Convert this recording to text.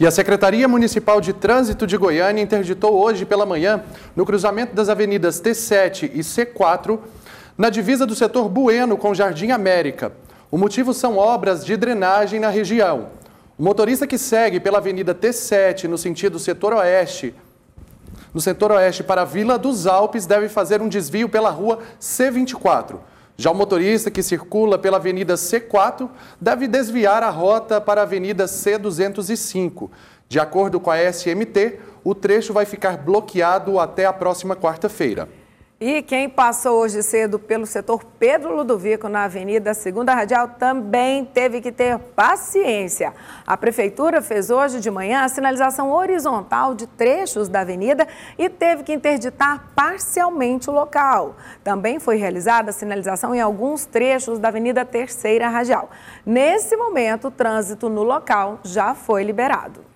E a Secretaria Municipal de Trânsito de Goiânia interditou hoje pela manhã, no cruzamento das avenidas T7 e C4, na divisa do setor Bueno com Jardim América. O motivo são obras de drenagem na região. O motorista que segue pela avenida T7 no sentido setor oeste, no setor oeste para a Vila dos Alpes, deve fazer um desvio pela rua C24. Já o motorista que circula pela Avenida C4 deve desviar a rota para a Avenida C205. De acordo com a SMT, o trecho vai ficar bloqueado até a próxima quarta-feira. E quem passou hoje cedo pelo setor Pedro Ludovico na Avenida Segunda Radial também teve que ter paciência. A prefeitura fez hoje de manhã a sinalização horizontal de trechos da avenida e teve que interditar parcialmente o local. Também foi realizada a sinalização em alguns trechos da Avenida Terceira Radial. Nesse momento, o trânsito no local já foi liberado.